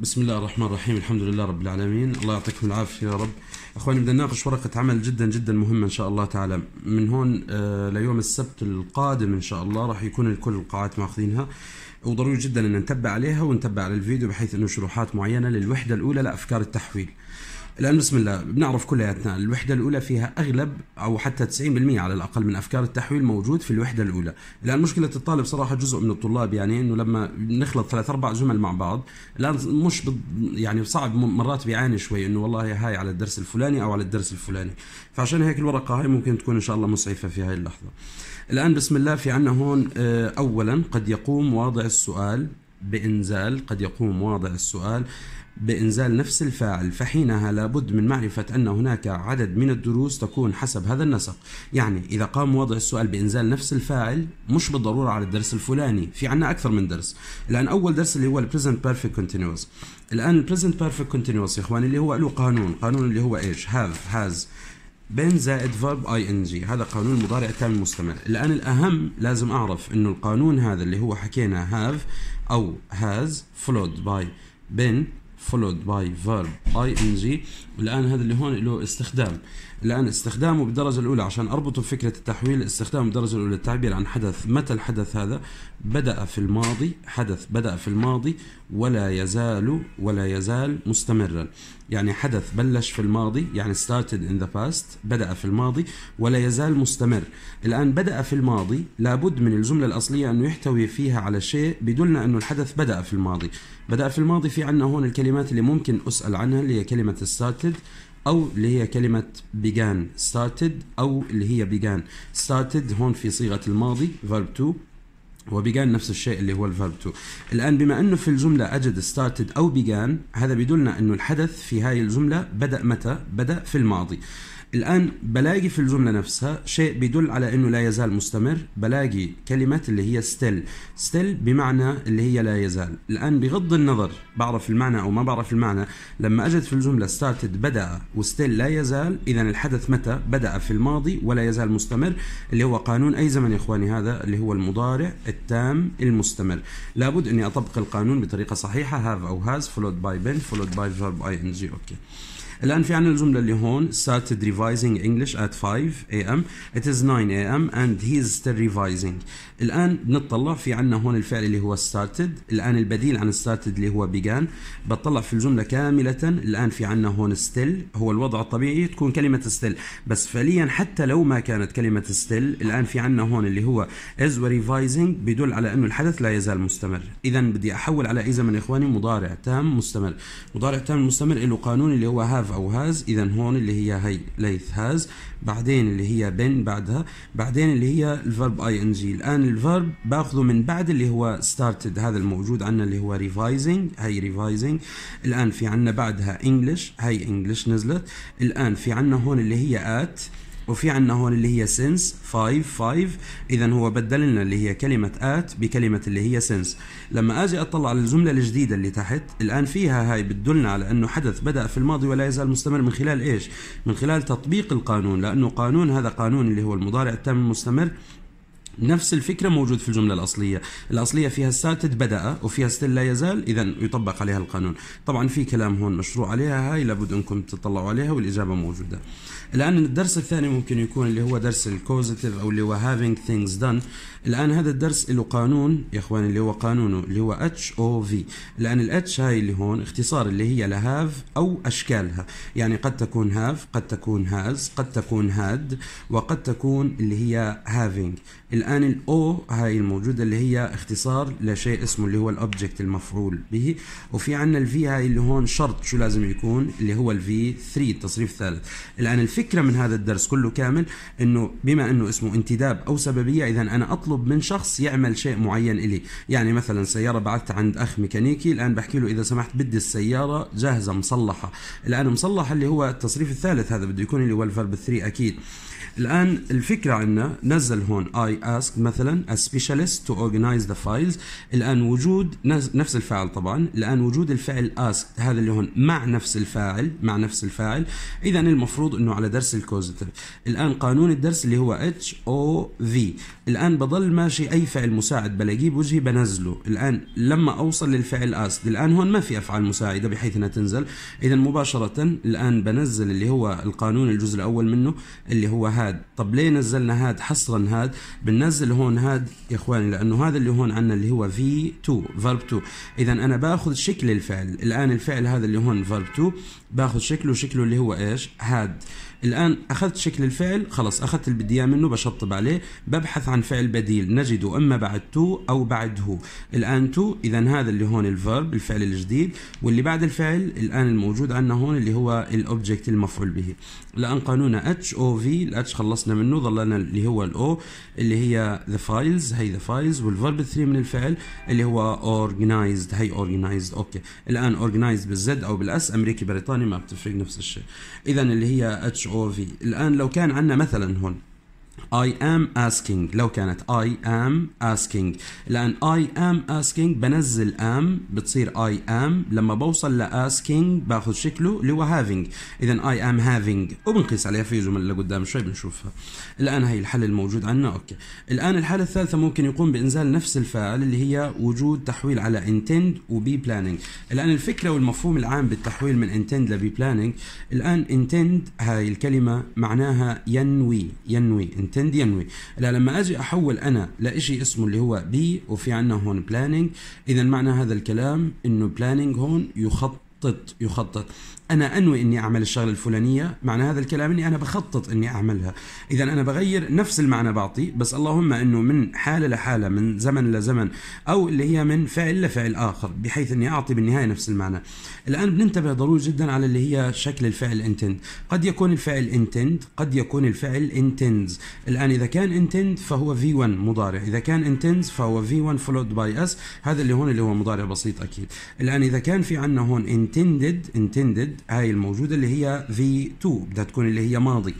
بسم الله الرحمن الرحيم الحمد لله رب العالمين الله يعطيكم العافية يا رب أخواني بدنا نناقش ورقة عمل جدا جدا مهمة إن شاء الله تعالى من هون آه، ليوم السبت القادم إن شاء الله راح يكون الكل القاعات ماخذينها وضروري جدا أن نتبع عليها ونتبع على الفيديو بحيث أنه شروحات معينة للوحدة الأولى لأفكار التحويل الان بسم الله بنعرف كلياتنا الوحده الاولى فيها اغلب او حتى 90% على الاقل من افكار التحويل موجود في الوحده الاولى الان مشكله الطالب صراحه جزء من الطلاب يعني انه لما نخلط ثلاث اربع جمل مع بعض الان مش يعني صعب مرات بيعاني شوي انه والله هاي على الدرس الفلاني او على الدرس الفلاني فعشان هيك الورقه هاي ممكن تكون ان شاء الله مسعفه في هاي اللحظه الان بسم الله في عندنا هون آه، اولا قد يقوم واضع السؤال بانزال قد يقوم واضع السؤال بإنزال نفس الفاعل فحينها لابد من معرفة أن هناك عدد من الدروس تكون حسب هذا النسق يعني إذا قام وضع السؤال بإنزال نفس الفاعل مش بالضرورة على الدرس الفلاني في عنا أكثر من درس الآن أول درس اللي هو البريزنت بيرفكت كونتينوس الآن البريزنت بيرفكت كونتينوس يا إخواني اللي هو له قانون قانون اللي هو إيش هاف هاز بين زائد فيرب اي ان جي هذا قانون المضارع التام المستمر الان الاهم لازم اعرف انه القانون هذا اللي هو حكينا هاف او هاز فلود باي بين followed by verb ing الان هذا اللي هون له استخدام الان استخدامه بالدرجه الاولى عشان اربطه بفكره التحويل استخدامه بالدرجه الاولى التعبير عن حدث متى الحدث هذا بدا في الماضي حدث بدا في الماضي ولا يزال ولا يزال مستمرا يعني حدث بلش في الماضي يعني started in the past بدا في الماضي ولا يزال مستمر الان بدا في الماضي لابد من الجمله الاصليه انه يحتوي فيها على شيء بدلنا انه الحدث بدا في الماضي بدا في الماضي في عندنا هون الكلمات اللي ممكن اسال عنها اللي هي كلمه started started او اللي هي كلمه began started او اللي هي began started هون في صيغه الماضي verb 2 وبيجان نفس الشيء اللي هو الفيرب 2 الان بما انه في الجمله اجد ستارتد او بيجان هذا بيدلنا انه الحدث في هاي الجمله بدا متى بدا في الماضي الآن بلاقي في الجملة نفسها شيء بيدل على أنه لا يزال مستمر بلاقي كلمة اللي هي still still بمعنى اللي هي لا يزال الآن بغض النظر بعرف المعنى أو ما بعرف المعنى لما أجد في الجملة started بدأ وستيل لا يزال إذا الحدث متى بدأ في الماضي ولا يزال مستمر اللي هو قانون أي زمن يا إخواني هذا اللي هو المضارع التام المستمر لابد أني أطبق القانون بطريقة صحيحة have أو has followed by been followed by verb ing أوكي okay. الان في عنا الجمله اللي هون started revising English at 5 am it is 9 am and he is still revising الان بنطلع في عنا هون الفعل اللي هو started الان البديل عن started اللي هو began بطلع في الجمله كامله الان في عنا هون still هو الوضع الطبيعي تكون كلمه still بس فعليا حتى لو ما كانت كلمه still الان في عنا هون اللي هو is وريفايزنج بدل على انه الحدث لا يزال مستمر اذا بدي احول على اذا من اخواني مضارع تام مستمر مضارع تام مستمر له قانون اللي هو هاف هاف او هاز اذا هون اللي هي هي ليث هاز بعدين اللي هي بن بعدها بعدين اللي هي الفيرب اي ان جي الان الفيرب باخذه من بعد اللي هو ستارتد هذا الموجود عندنا اللي هو ريفايزنج هي ريفايزنج الان في عندنا بعدها انجلش هي انجلش نزلت الان في عندنا هون اللي هي ات وفي عندنا هون اللي هي سنس 5 5 اذا هو بدل لنا اللي هي كلمه ات بكلمه اللي هي سنس لما اجي اطلع على الجمله الجديده اللي تحت الان فيها هاي بتدلنا على انه حدث بدا في الماضي ولا يزال مستمر من خلال ايش من خلال تطبيق القانون لانه قانون هذا قانون اللي هو المضارع التام المستمر نفس الفكرة موجود في الجملة الأصلية الأصلية فيها ساتد بدأ وفيها ستيل لا يزال إذا يطبق عليها القانون طبعا في كلام هون مشروع عليها هاي لابد أنكم تطلعوا عليها والإجابة موجودة الان الدرس الثاني ممكن يكون اللي هو درس الكوزيتيف او اللي هو هافينج ثينجز دان الان هذا الدرس له قانون يا اخوان اللي هو قانونه اللي هو اتش او في الان الاتش هاي اللي هون اختصار اللي هي لهاف او اشكالها يعني قد تكون هاف قد تكون هاز قد تكون هاد وقد تكون اللي هي هافينج الان الاو هاي الموجوده اللي هي اختصار لشيء اسمه اللي هو الاوبجكت المفعول به وفي عندنا الفي هاي اللي هون شرط شو لازم يكون اللي هو الفي 3 التصريف الثالث الان الفي الفكره من هذا الدرس كله كامل انه بما انه اسمه انتداب او سببيه اذا انا اطلب من شخص يعمل شيء معين الي يعني مثلا سياره بعثت عند اخ ميكانيكي الان بحكي له اذا سمحت بدي السياره جاهزه مصلحه الان مصلحه اللي هو التصريف الثالث هذا بده يكون اللي هو الفرب 3 اكيد الآن الفكرة عندنا نزل هون I asked مثلا a specialist to organize the files الآن وجود نفس الفاعل طبعا الآن وجود الفعل asked هذا اللي هون مع نفس الفاعل مع نفس الفاعل إذا المفروض أنه على درس الكوزيتيف الآن قانون الدرس اللي هو اتش او في الآن بضل ماشي أي فعل مساعد بلاقيه بوجهي بنزله الآن لما أوصل للفعل asked الآن هون ما في أفعال مساعدة بحيث أنها تنزل إذا مباشرة الآن بنزل اللي هو القانون الجزء الأول منه اللي هو هذا هاد طب ليه نزلنا هاد حصرا هاد بننزل هون هاد يا اخواني لانه هذا اللي هون عندنا اللي هو في 2 فيرب 2 اذا انا باخذ شكل الفعل الان الفعل هذا اللي هون فيرب 2 باخذ شكله شكله اللي هو ايش هاد الآن أخذت شكل الفعل خلص أخذت اللي بدي إياه منه بشطب عليه ببحث عن فعل بديل نجده إما بعد تو أو بعد هو الآن تو إذا هذا اللي هون الفيرب الفعل الجديد واللي بعد الفعل الآن الموجود عندنا هون اللي هو الأوبجكت المفعول به الآن قانون اتش او في الاتش خلصنا منه ظل لنا اللي هو الاو اللي هي ذا فايلز هي ذا فايلز والفيرب 3 من الفعل اللي هو اورجنايزد هي اورجنايزد اوكي الآن اورجنايزد بالزد أو بالاس أمريكي بريطاني ما بتفرق نفس الشيء إذا اللي هي اتش مش فيه الآن لو كان عندنا مثلا هون I am asking لو كانت I am asking لأن I am asking بنزل am بتصير I am لما بوصل ل asking باخذ شكله اللي هو having إذا I am having وبنقيس عليها في جمل لقدام شوي بنشوفها الآن هي الحل الموجود عندنا أوكي الآن الحالة الثالثة ممكن يقوم بإنزال نفس الفعل اللي هي وجود تحويل على intend و be planning الآن الفكرة والمفهوم العام بالتحويل من intend ل be planning الآن intend هاي الكلمة معناها ينوي ينوي intent ينوي لا لما اجي احول انا لاشي اسمه اللي هو بي وفي عندنا هون planning اذا معنى هذا الكلام انه planning هون يخطط يخطط انا انوي اني اعمل الشغله الفلانيه معنى هذا الكلام اني انا بخطط اني اعملها اذا انا بغير نفس المعنى بعطي بس اللهم انه من حاله لحاله من زمن لزمن او اللي هي من فعل لفعل اخر بحيث اني اعطي بالنهايه نفس المعنى الان بننتبه ضروري جدا على اللي هي شكل الفعل انتند قد يكون الفعل انتند قد يكون الفعل انتندز الان اذا كان انتند فهو في 1 مضارع اذا كان انتندز فهو في 1 فولود باي اس هذا اللي هون اللي هو مضارع بسيط اكيد الان اذا كان في عندنا هون intended intended هاي الموجوده اللي هي في 2 بدها تكون اللي هي ماضي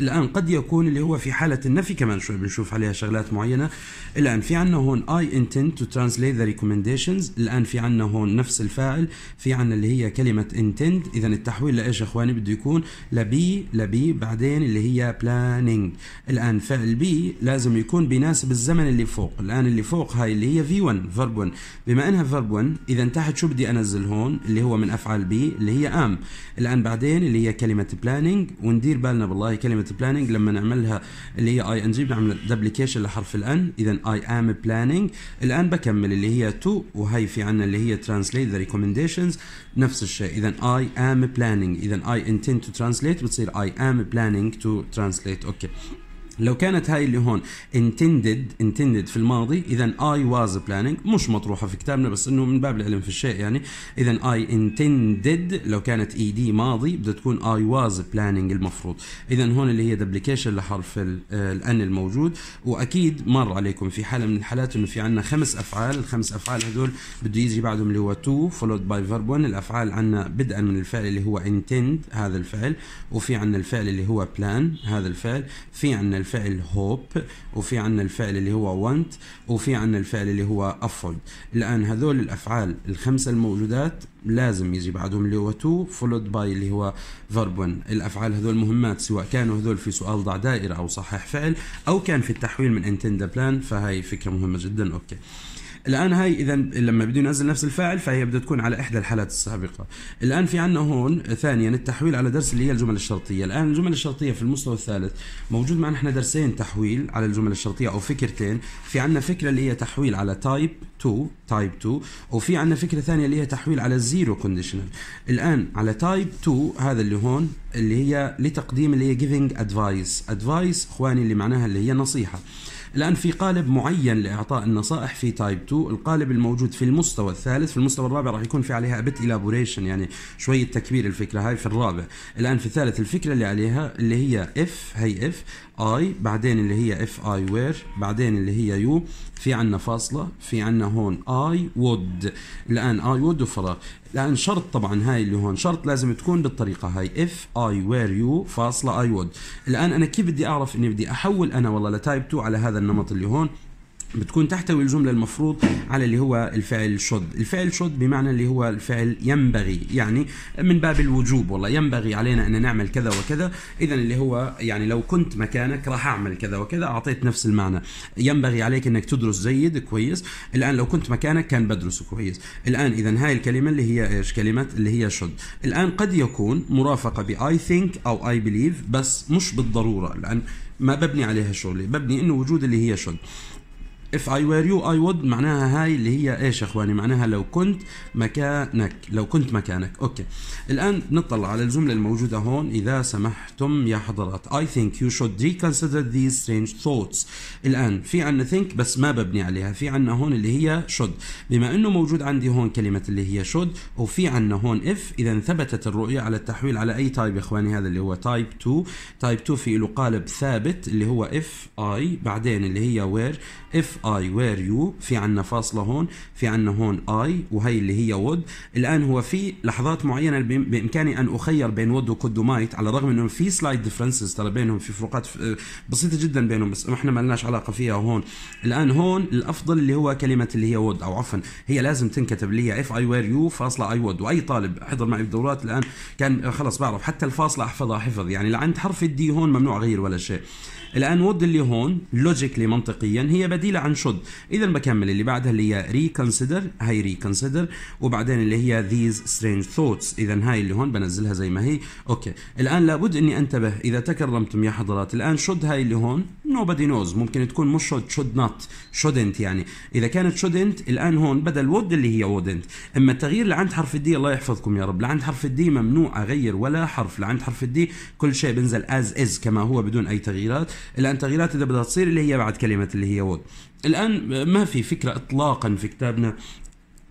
الان قد يكون اللي هو في حاله النفي كمان شوي بنشوف عليها شغلات معينه الان في عندنا هون I intend to translate the recommendations الان في عندنا هون نفس الفاعل في عندنا اللي هي كلمه intend اذا التحويل لايش اخواني بده يكون لبي لبي بعدين اللي هي planning الان فعل بي لازم يكون بيناسب الزمن اللي فوق الان اللي فوق هاي اللي هي في 1 verb 1 بما انها verb 1 اذا تحت شو بدي انزل هون اللي هو من افعال بي اللي هي ام الان بعدين اللي هي كلمه planning وندير بالنا بالله كلمه كلمه بلاننج لما نعملها اللي هي اي ان جي بنعمل دبليكيشن لحرف الان اذا اي ام بلاننج الان بكمل اللي هي تو وهي في عندنا اللي هي ترانسليت ذا ريكومنديشنز نفس الشيء اذا اي ام بلاننج اذا اي انتند تو ترانسليت بتصير اي ام بلاننج تو ترانسليت اوكي لو كانت هاي اللي هون intended intended في الماضي اذا اي was planning مش مطروحه في كتابنا بس انه من باب العلم في الشيء يعني اذا اي intended لو كانت اي e دي ماضي بدها تكون اي was planning المفروض اذا هون اللي هي دبليكيشن لحرف الان الموجود واكيد مر عليكم في حاله من الحالات انه في عندنا خمس افعال الخمس افعال هذول بده يجي بعدهم اللي هو تو فولود باي فيرب 1 الافعال عندنا بدءا من الفعل اللي هو intend هذا الفعل وفي عندنا الفعل اللي هو plan هذا الفعل في عندنا الفعل هوب وفي عندنا الفعل اللي هو want وفي عندنا الفعل اللي هو افورد الان هذول الافعال الخمسه الموجودات لازم يجي بعدهم اللي هو تو فولود باي اللي هو فيرب 1 الافعال هذول مهمات سواء كانوا هذول في سؤال ضع دائره او صحح فعل او كان في التحويل من انتندا بلان فهي فكره مهمه جدا اوكي الان هاي اذا لما بده ينزل نفس الفاعل فهي بدها تكون على احدى الحالات السابقه الان في عندنا هون ثانيا التحويل على درس اللي هي الجمل الشرطيه الان الجمل الشرطيه في المستوى الثالث موجود معنا احنا درسين تحويل على الجمل الشرطيه او فكرتين في عندنا فكره اللي هي تحويل على تايب 2 تايب 2 وفي عندنا فكره ثانيه اللي هي تحويل على الزيرو كونديشنال الان على تايب 2 هذا اللي هون اللي هي لتقديم اللي هي جيفينج ادفايس ادفايس اخواني اللي معناها اللي هي نصيحه الآن في قالب معين لإعطاء النصائح في تايب 2 القالب الموجود في المستوى الثالث في المستوى الرابع راح يكون في عليها بت إلابوريشن يعني شوية تكبير الفكرة هاي في الرابع الآن في الثالث الفكرة اللي عليها اللي هي اف هي اف اي بعدين اللي هي اف اي وير بعدين اللي هي يو في عندنا فاصلة في عندنا هون اي وود الآن اي وود وفراغ الآن شرط طبعا هاي اللي هون شرط لازم تكون بالطريقة هاي اف اي وير يو فاصلة اي وود الآن أنا كيف بدي أعرف إني بدي أحول أنا والله لتايب 2 على هذا النمط اللي هون بتكون تحتوي الجملة المفروض على اللي هو الفعل شد الفعل شد بمعنى اللي هو الفعل ينبغي يعني من باب الوجوب والله ينبغي علينا أن نعمل كذا وكذا إذا اللي هو يعني لو كنت مكانك راح أعمل كذا وكذا أعطيت نفس المعنى ينبغي عليك أنك تدرس جيد كويس الآن لو كنت مكانك كان بدرس كويس الآن إذا هاي الكلمة اللي هي إيش كلمة اللي هي شد الآن قد يكون مرافقة بأي I think أو I believe بس مش بالضرورة الآن ما ببني عليها شغلي ببني انه وجود اللي هي شغل if I were you I would معناها هاي اللي هي ايش يا اخواني معناها لو كنت مكانك لو كنت مكانك اوكي الان نطلع على الجمله الموجوده هون اذا سمحتم يا حضرات I think you should reconsider these strange thoughts الان في عندنا think بس ما ببني عليها في عندنا هون اللي هي should بما انه موجود عندي هون كلمه اللي هي should وفي عندنا هون if اذا ثبتت الرؤيه على التحويل على اي تايب يا اخواني هذا اللي هو تايب 2 تايب 2 في له قالب ثابت اللي هو if I بعدين اللي هي where if I were you في عنا فاصلة هون في عنا هون I وهي اللي هي would الآن هو في لحظات معينة بإمكاني أن أخير بين would و might على الرغم أنه في سلايد ديفرنسز ترى بينهم في فروقات آه، بسيطة جدا بينهم بس إحنا ما لناش علاقة فيها هون الآن هون الأفضل اللي هو كلمة اللي هي would أو عفوا هي لازم تنكتب اللي هي if I were you فاصلة I would وأي طالب حضر معي الدورات الآن كان آه، خلص بعرف حتى الفاصلة أحفظها حفظ يعني لعند حرف الدي هون ممنوع أغير ولا شيء الان وود اللي هون لوجيكلي منطقيا هي بديله عن شود اذا بكمل اللي بعدها اللي هي ريكونسيدر هاي ريكونسيدر وبعدين اللي هي ذيز سترينج ثوتس اذا هاي اللي هون بنزلها زي ما هي اوكي الان لابد اني انتبه اذا تكرمتم يا حضرات الان شود هاي اللي هون nobody knows ممكن تكون مش شود شود نوت شودنت يعني اذا كانت شودنت الان هون بدل وود اللي هي وودنت اما التغيير لعند حرف الدي الله يحفظكم يا رب لعند حرف الدي ممنوع اغير ولا حرف لعند حرف الدي كل شيء بنزل از از كما هو بدون اي تغييرات الان تغييرات اللي بدها تصير اللي هي بعد كلمه اللي هي وود الان ما في فكره اطلاقا في كتابنا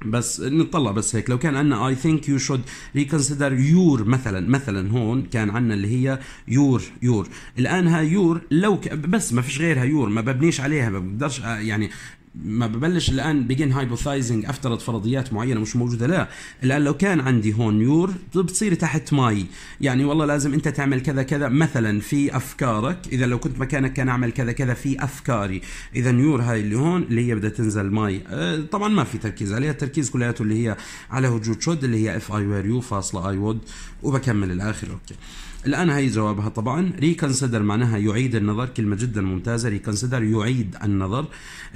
بس نطلع بس هيك لو كان عندنا اي ثينك يو شود ريكونسيدر يور مثلا مثلا هون كان عندنا اللي هي يور يور الان ها يور لو ك... بس ما فيش غيرها يور ما ببنيش عليها ما بقدرش يعني ما ببلش الان بيجن هايبوثايزنج افترض فرضيات معينه مش موجوده لا الان لو كان عندي هون نيور بتصيري تحت ماي يعني والله لازم انت تعمل كذا كذا مثلا في افكارك اذا لو كنت مكانك كان اعمل كذا كذا في افكاري اذا نيور هاي اللي هون اللي هي بدها تنزل ماي أه طبعا ما في تركيز عليها التركيز كلياته اللي هي على وجود شد اللي هي اف اي وير يو فاصله اي وود وبكمل الاخر اوكي الآن هي جوابها طبعا ريكونسيدر معناها يعيد النظر كلمة جدا ممتازة ريكونسيدر يعيد النظر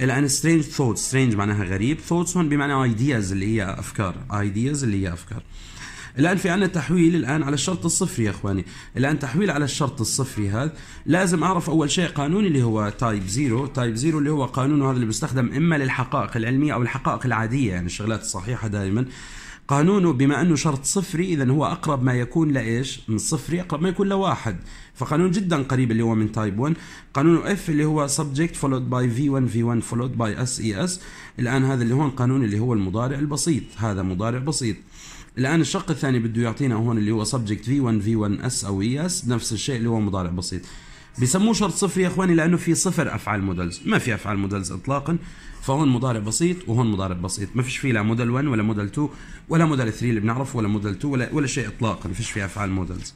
الآن سترينج ثوتس سترينج معناها غريب ثوتس هون بمعنى ايدياز اللي هي أفكار ايدياز اللي هي أفكار الآن في عندنا تحويل الآن على الشرط الصفري يا إخواني الآن تحويل على الشرط الصفري هذا لازم أعرف أول شيء قانون اللي هو تايب زيرو تايب زيرو اللي هو قانون هذا اللي بيستخدم إما للحقائق العلمية أو الحقائق العادية يعني الشغلات الصحيحة دائما قانونه بما انه شرط صفري اذا هو اقرب ما يكون لايش؟ من صفري اقرب ما يكون لواحد، فقانون جدا قريب اللي هو من تايب 1، قانون اف اللي هو سبجكت فولود باي في 1 في 1 فولود باي اس اي اس الان هذا اللي هون قانون اللي هو المضارع البسيط، هذا مضارع بسيط. الان الشق الثاني بده يعطينا هون اللي هو سبجكت في 1 في 1 اس او اي e اس نفس الشيء اللي هو مضارع بسيط. بسموه شرط صفري يا اخواني لانه في صفر افعال مودلز، ما في افعال مودلز اطلاقا، فهون مضارع بسيط وهون مضارع بسيط ما فيش فيه لا موديل 1 ولا موديل 2 ولا موديل 3 اللي بنعرفه ولا موديل 2 ولا ولا شيء اطلاقا ما فيش فيه افعال موديلز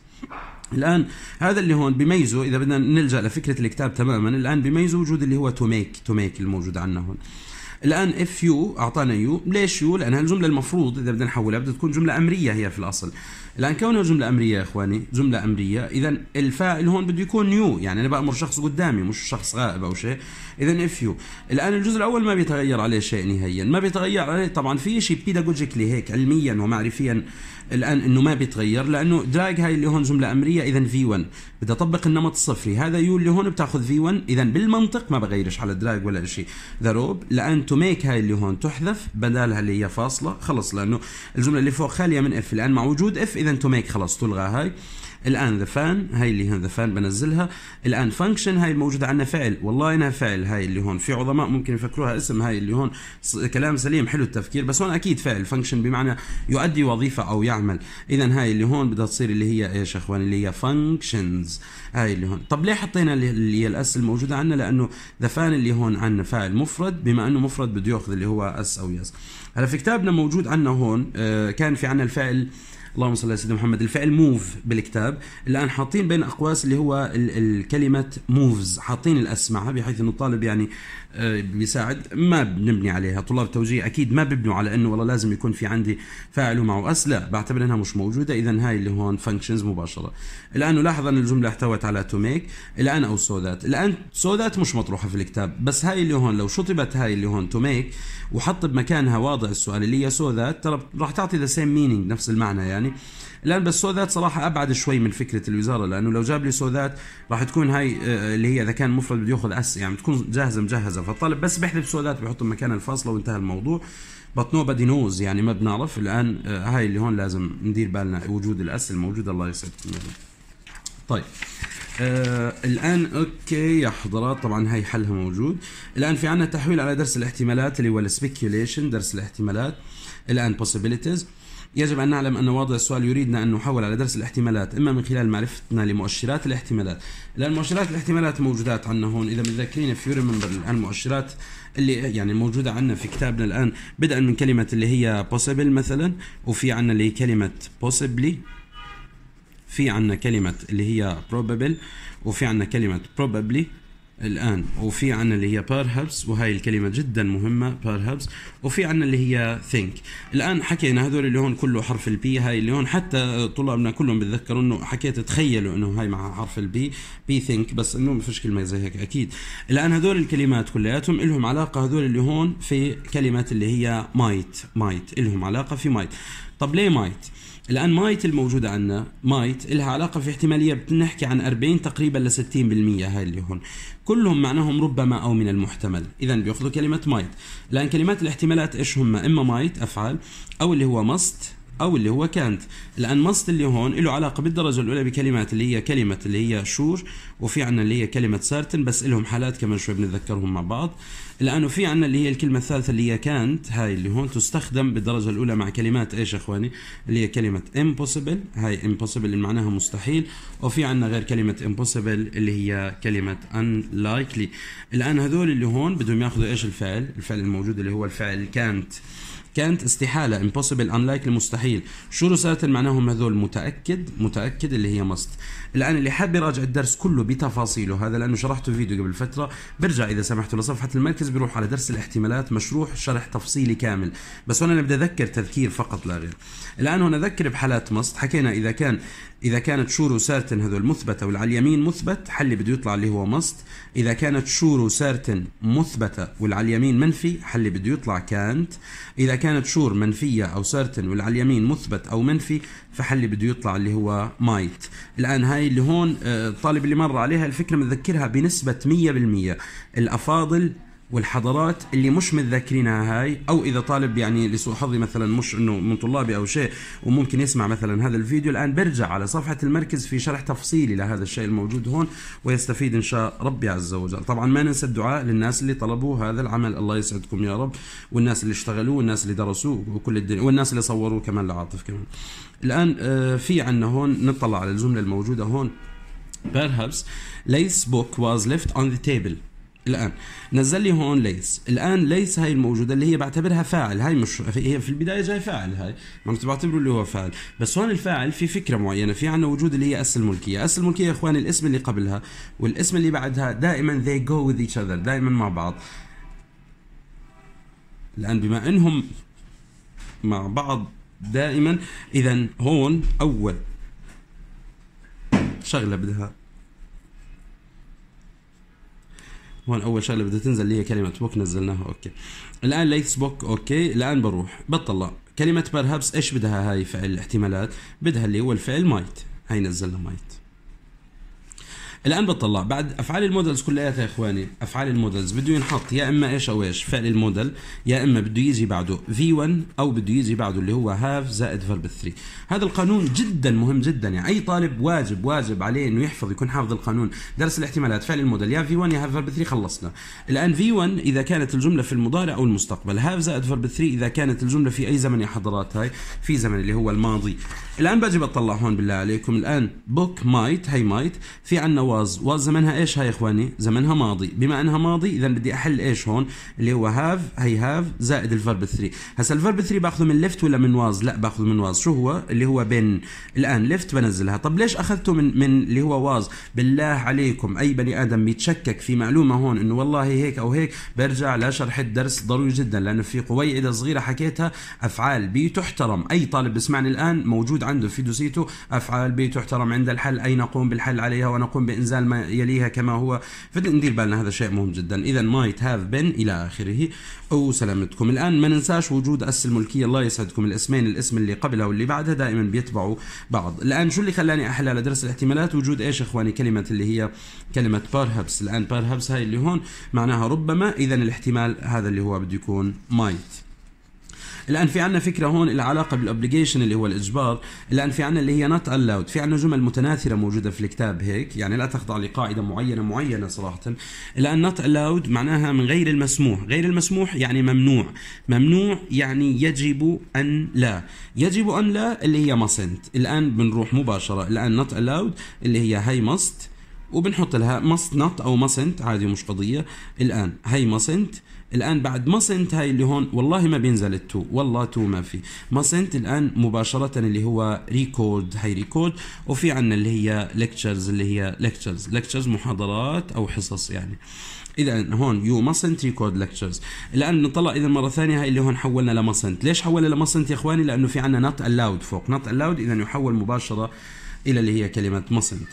الان هذا اللي هون بيميزه اذا بدنا نلجا لفكره الكتاب تماما الان بيميزه وجود اللي هو تو ميك تو ميك الموجود عندنا هون الان اف يو اعطانا يو ليش يو لان هالجمله المفروض اذا بدنا نحولها بدها تكون جمله امريه هي في الاصل الان كونها جمله امريه يا اخواني جمله امريه اذا الفاعل هون بده يكون يو يعني انا بامر شخص قدامي مش شخص غائب او شيء اذا اف يو الان الجزء الاول ما بيتغير عليه شيء نهائيا ما بيتغير عليه طبعا في شيء بيداجوجيكلي هيك علميا ومعرفيا الان انه ما بيتغير لانه دراج هاي اللي هون جمله امريه اذا في 1 بدي اطبق النمط الصفري هذا يو اللي هون بتاخذ في 1 اذا بالمنطق ما بغيرش على دراج ولا شيء ذا روب لان تو ميك هاي اللي هون تحذف بدالها اللي هي فاصله خلص لانه الجمله اللي فوق خاليه من اف الان مع وجود اف اذا تو ميك خلص تلغى هاي الان ذا فان هاي اللي هون ذا فان بنزلها الان فانكشن هاي الموجوده عندنا فعل والله انها فعل هاي اللي هون في عظماء ممكن يفكروها اسم هاي اللي هون كلام سليم حلو التفكير بس هون اكيد فعل فانكشن بمعنى يؤدي وظيفه او يعمل اذا هاي اللي هون بدها تصير اللي هي ايش اخوان اللي هي فانكشنز هاي اللي هون طب ليه حطينا اللي هي الاس الموجوده عندنا لانه ذا فان اللي هون عندنا فاعل مفرد بما انه مفرد بده ياخذ اللي هو اس او يس هلا في كتابنا موجود عندنا هون آه، كان في عندنا الفاعل اللهم صل على سيدنا محمد الفعل موف بالكتاب الان حاطين بين اقواس اللي هو الكلمه موفز حاطين الاسماء بحيث انه الطالب يعني آه، بيساعد ما بنبني عليها طلاب التوجيه اكيد ما ببنوا على انه والله لازم يكون في عندي فاعل ومعه اس لا بعتبر انها مش موجوده اذا هاي اللي هون فانكشنز مباشره الان نلاحظ ان الجمله احتوت على تو ميك الان او سو ذات الان سو ذات مش مطروحه في الكتاب بس هاي اللي هون لو شطبت هاي اللي هون تو ميك وحط بمكانها واضع السؤال اللي هي سو ذات ترى راح تعطي ذا سيم مينينج نفس المعنى يعني آه الان بس سوذات صراحه ابعد شوي من فكره الوزاره لانه لو جاب لي سوذات راح تكون هاي آه، اللي هي اذا كان مفرد بده ياخذ اس يعني بتكون جاهزه مجهزه فالطالب بس بيحذف سوذات بيحطه مكان الفاصله وانتهى الموضوع نو بدي نوز يعني ما بنعرف الان آه، هاي اللي هون لازم ندير بالنا وجود الاس الموجود الله يسعدكم طيب آه الان اوكي يا حضرات طبعا هي حلها موجود الان في عندنا تحويل على درس الاحتمالات اللي هو السبيكيوليشن درس الاحتمالات الان possibilities يجب أن نعلم أن وضع السؤال يريدنا أن نحول على درس الاحتمالات إما من خلال معرفتنا لمؤشرات الاحتمالات لأن مؤشرات الاحتمالات موجودات عندنا هون إذا متذكرين في ريمبر الآن مؤشرات اللي يعني موجودة عندنا في كتابنا الآن بدءا من كلمة اللي هي possible مثلا وفي عندنا اللي هي كلمة possibly في عندنا كلمة اللي هي probable وفي عندنا كلمة probably الان وفي عندنا اللي هي بار هابس وهي الكلمه جدا مهمه بار هابس وفي عندنا اللي هي ثينك الان حكينا هذول اللي هون كله حرف البي هاي اللي هون حتى طلابنا كلهم بتذكروا انه حكيت تخيلوا انه هاي مع حرف البي بي ثينك بس انه ما فيش كلمه زي هيك اكيد الان هذول الكلمات كلياتهم لهم علاقه هذول اللي هون في كلمه اللي هي مايت مايت لهم علاقه في مايت طب ليه مايت الان مايت الموجوده عندنا مايت لها علاقه في احتماليه بنحكي عن 40 تقريبا ل 60% هاي اللي هون كلهم معناهم ربما او من المحتمل اذا بياخذوا كلمه مايت الان كلمات الاحتمالات ايش هم اما مايت افعال او اللي هو مست او اللي هو كانت الان مصد اللي هون له علاقه بالدرجه الاولى بكلمات اللي هي كلمه اللي هي شور وفي عنا اللي هي كلمه سارتن بس لهم حالات كمان شوي بنتذكرهم مع بعض الان وفي عنا اللي هي الكلمه الثالثه اللي هي كانت هاي اللي هون تستخدم بالدرجه الاولى مع كلمات ايش اخواني اللي هي كلمه impossible هاي impossible اللي معناها مستحيل وفي عنا غير كلمه impossible اللي هي كلمه unlikely الان هذول اللي هون بدهم ياخذوا ايش الفعل الفعل الموجود اللي هو الفعل كانت كانت استحالة امبوسيبل انلايك المستحيل شو رسالة معناهم هذول متأكد متأكد اللي هي ماست الآن اللي حاب يراجع الدرس كله بتفاصيله هذا لأنه شرحته فيديو قبل فترة برجع إذا سمحتوا لصفحة المركز بيروح على درس الاحتمالات مشروح شرح تفصيلي كامل بس هنا أنا بدي أذكر تذكير فقط لا غير الآن هنا أذكر بحالات ماست حكينا إذا كان إذا كانت شورو سارتن هذول مثبتة والعلى اليمين مثبت حل اللي بده يطلع اللي هو مست إذا كانت شورو سارتن مثبتة والعلى اليمين منفي حل اللي بده يطلع كانت إذا كانت شور منفية أو سارتن والعلى اليمين مثبت أو منفي فحل اللي بده يطلع اللي هو مايت الآن هاي اللي هون الطالب آه، اللي مر عليها الفكرة متذكرها بنسبة 100% الأفاضل والحضارات اللي مش متذكرينها هاي او اذا طالب يعني لسوء حظي مثلا مش انه من طلابي او شيء وممكن يسمع مثلا هذا الفيديو الان برجع على صفحه المركز في شرح تفصيلي لهذا الشيء الموجود هون ويستفيد ان شاء ربي عز وجل طبعا ما ننسى الدعاء للناس اللي طلبوا هذا العمل الله يسعدكم يا رب والناس اللي اشتغلوه والناس اللي درسوه وكل الدنيا والناس اللي صوروه كمان لعاطف كمان الان آه، في عندنا هون نطلع على الجمله الموجوده هون Perhaps Leith's book was left on the table الان نزل لي هون ليس الان ليس هاي الموجوده اللي هي بعتبرها فاعل هاي مش هي في البدايه جاي فاعل هاي ما بعتبره اللي هو فاعل بس هون الفاعل في فكره معينه في عنا وجود اللي هي اس الملكيه اس الملكيه يا اخواني الاسم اللي قبلها والاسم اللي بعدها دائما they go with each other دائما مع بعض الان بما انهم مع بعض دائما اذا هون اول شغله بدها هون اول شغله بدها تنزل اللي هي كلمه بوك نزلناها اوكي الان ليكس بوك اوكي الان بروح بطلع كلمه بيرهابس ايش بدها هاي فعل احتمالات بدها اللي هو الفعل مايت هاي نزلنا مايت الان بتطلع بعد افعال المودلز كلياتها يا اخواني افعال المودلز بده ينحط يا اما ايش او ايش فعل المودل يا اما بده يجي بعده في 1 او بده يجي بعده اللي هو هاف زائد فيرب 3 هذا القانون جدا مهم جدا يعني اي طالب واجب واجب عليه انه يحفظ يكون حافظ القانون درس الاحتمالات فعل المودل يا في 1 يا هاف فيرب 3 خلصنا الان في 1 اذا كانت الجمله في المضارع او المستقبل هاف زائد فيرب 3 اذا كانت الجمله في اي زمن يا حضرات هاي في زمن اللي هو الماضي الان باجي بطلع هون بالله عليكم الان بوك مايت هي مايت في عندنا واز واز زمنها ايش هاي اخواني زمنها ماضي بما انها ماضي اذا بدي احل ايش هون اللي هو هاف هي هاف زائد الفرب 3 هسا الفرب 3 باخذه من ليفت ولا من واز لا باخذه من واز شو هو اللي هو بين الان ليفت بنزلها طب ليش اخذته من من اللي هو واز بالله عليكم اي بني ادم بيتشكك في معلومه هون انه والله هيك او هيك برجع لشرح الدرس ضروري جدا لانه في قويعده صغيره حكيتها افعال بي تحترم اي طالب بسمعني الان موجود عنده في دوسيته افعال بي تحترم عند الحل اي نقوم بالحل عليها ونقوم بإن انزال ما يليها كما هو فندير بالنا هذا شيء مهم جدا اذا مايت هاف بن الى اخره وسلامتكم الان ما ننساش وجود اس الملكيه الله يسعدكم الاسمين الاسم اللي قبله واللي بعدها دائما بيتبعوا بعض الان شو اللي خلاني احلى لدرس الاحتمالات وجود ايش اخواني كلمه اللي هي كلمه بيرهابس الان بيرهابس هاي اللي هون معناها ربما اذا الاحتمال هذا اللي هو بده يكون مايت الان في عندنا فكره هون العلاقه علاقه بالاوبليجيشن اللي هو الاجبار الان في عندنا اللي هي نوت الاود في عندنا جمل متناثره موجوده في الكتاب هيك يعني لا تخضع لقاعده معينه معينه صراحه الان نوت الاود معناها من غير المسموح غير المسموح يعني ممنوع ممنوع يعني يجب ان لا يجب ان لا اللي هي مصنت الان بنروح مباشره الان نوت الاود اللي هي هي مصت وبنحط لها مصنت او مصنت عادي مش قضيه الان هي مصنت الآن بعد ما سنت هاي اللي هون والله ما بينزل التو والله تو ما في ما سنت الآن مباشرة اللي هو ريكورد هاي ريكورد وفي عنا اللي هي ليكتشرز اللي هي ليكتشرز ليكتشرز محاضرات أو حصص يعني اذا هون يو ماسنت ريكورد ليكتشرز الان نطلع اذا مره ثانيه هاي اللي هون حولنا لماسنت ليش حولنا لماسنت يا اخواني لانه في عندنا نوت الاود فوق نوت الاود اذا يحول مباشره الى اللي هي كلمه ماسنت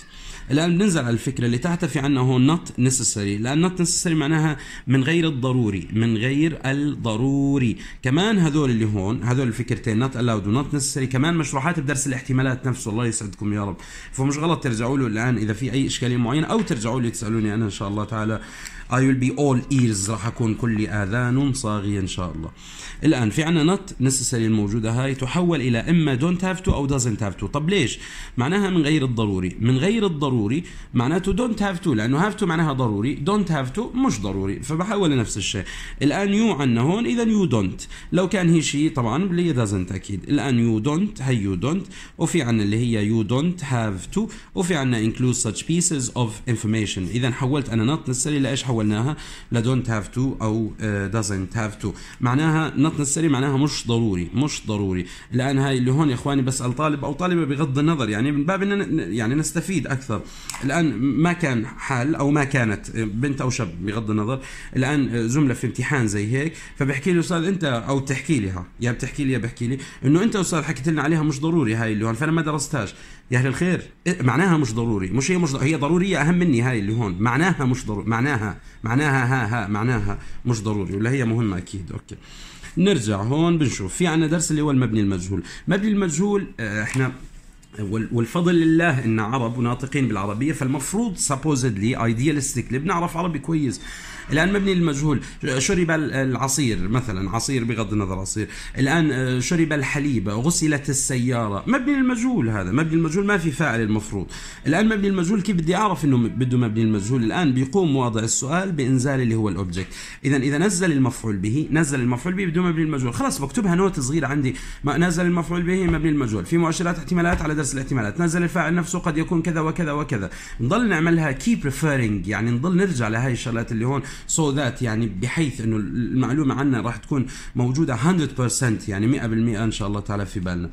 الان بننزل على الفكره اللي في عندنا هون نوت نيسيسري لان نوت نيسيسري معناها من غير الضروري من غير الضروري كمان هذول اللي هون هذول الفكرتين نوت الاود ونوت نيسيسري كمان مشروحات بدرس الاحتمالات نفسه الله يسعدكم يا رب فمش غلط ترجعوا له الان اذا في اي اشكاليه معينه او ترجعوا لي تسالوني انا ان شاء الله تعالى I will be all ears راح أكون كل آذان صاغية إن شاء الله الآن في عنا not necessary الموجودة هاي تحول إلى إما don't have to أو doesn't have to طب ليش معناها من غير الضروري من غير الضروري معناته don't have to لأنه have to معناها ضروري don't have to مش ضروري فبحول نفس الشيء الآن you عنا هون إذا you don't لو كان هي شيء طبعا اللي doesn't أكيد الآن you don't هي you don't وفي عنا اللي هي you don't have to وفي عنا include such pieces of information إذا حولت أنا not necessary لإيش حولت حولناها لا دونت هاف تو او دازنت هاف تو معناها نوت نسري معناها مش ضروري مش ضروري الان هاي اللي هون يا اخواني بسال طالب او طالبه بغض النظر يعني من باب ان يعني نستفيد اكثر الان ما كان حال او ما كانت آه، بنت او شاب بغض النظر الان آه، زمله في امتحان زي هيك فبحكي لي استاذ انت او بتحكي لي ها يا بتحكي لي يا بحكي لي انه انت استاذ حكيت لنا عليها مش ضروري هاي اللي هون فانا ما درستهاش يا اهل الخير إيه، معناها مش ضروري مش هي مش ضروري. هي ضروريه اهم مني هاي اللي هون معناها مش ضروري معناها معناها ها ها معناها مش ضروري ولا هي مهمه اكيد اوكي نرجع هون بنشوف في عندنا درس اللي هو المبني المجهول مبني المجهول آه، احنا والفضل لله ان عرب وناطقين بالعربيه فالمفروض سبوزدلي ايديالستيكلي بنعرف عربي كويس الان مبني للمجهول شرب العصير مثلا عصير بغض النظر عصير الان آه، شرب الحليب غسلت السياره مبني للمجهول هذا مبني للمجهول ما في فاعل المفروض الان مبني للمجهول كيف بدي اعرف انه بده مبني للمجهول الان بيقوم واضع السؤال بانزال اللي هو الاوبجكت اذا اذا نزل المفعول به نزل المفعول به بدون مبني للمجهول خلاص بكتبها نوت صغيره عندي ما نزل المفعول به مبني للمجهول في مؤشرات احتمالات على درس الاحتمالات نزل الفاعل نفسه قد يكون كذا وكذا وكذا نضل نعملها كيب ريفيرنج يعني نضل نرجع لهي الشغلات اللي هون سو ذات يعني بحيث انه المعلومه عنا راح تكون موجوده 100% يعني 100% ان شاء الله تعالى في بالنا